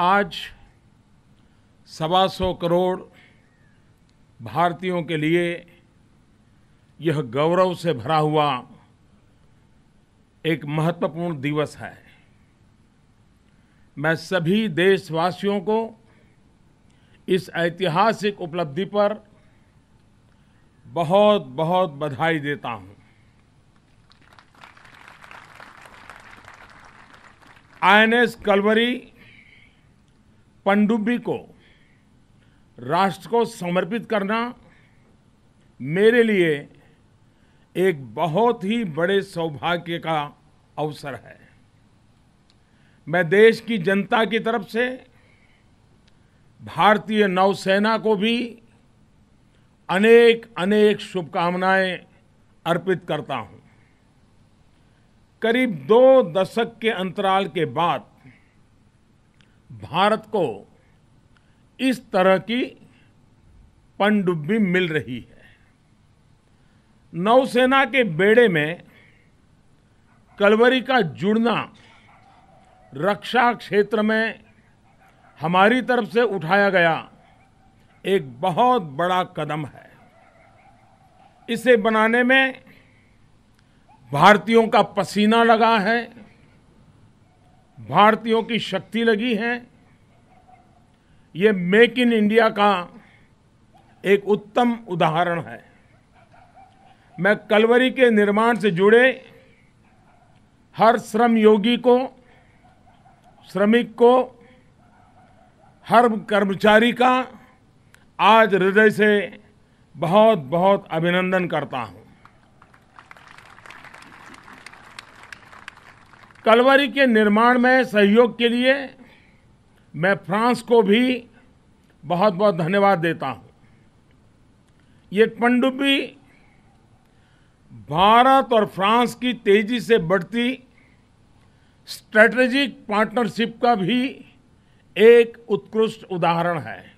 आज सवा सौ करोड़ भारतीयों के लिए यह गौरव से भरा हुआ एक महत्वपूर्ण दिवस है मैं सभी देशवासियों को इस ऐतिहासिक उपलब्धि पर बहुत बहुत बधाई देता हूं आईएनएस कलवरी पनडुब्बी को राष्ट्र को समर्पित करना मेरे लिए एक बहुत ही बड़े सौभाग्य का अवसर है मैं देश की जनता की तरफ से भारतीय नौसेना को भी अनेक अनेक शुभकामनाएं अर्पित करता हूं करीब दो दशक के अंतराल के बाद भारत को इस तरह की पनडुब्बी मिल रही है नौसेना के बेड़े में कलवरी का जुड़ना रक्षा क्षेत्र में हमारी तरफ से उठाया गया एक बहुत बड़ा कदम है इसे बनाने में भारतीयों का पसीना लगा है भारतीयों की शक्ति लगी है ये मेक इन इंडिया का एक उत्तम उदाहरण है मैं कलवरी के निर्माण से जुड़े हर श्रम योगी को श्रमिक को हर कर्मचारी का आज हृदय से बहुत बहुत अभिनंदन करता हूँ कलवरी के निर्माण में सहयोग के लिए मैं फ्रांस को भी बहुत बहुत धन्यवाद देता हूँ ये पंडुबी भारत और फ्रांस की तेजी से बढ़ती स्ट्रेटेजिक पार्टनरशिप का भी एक उत्कृष्ट उदाहरण है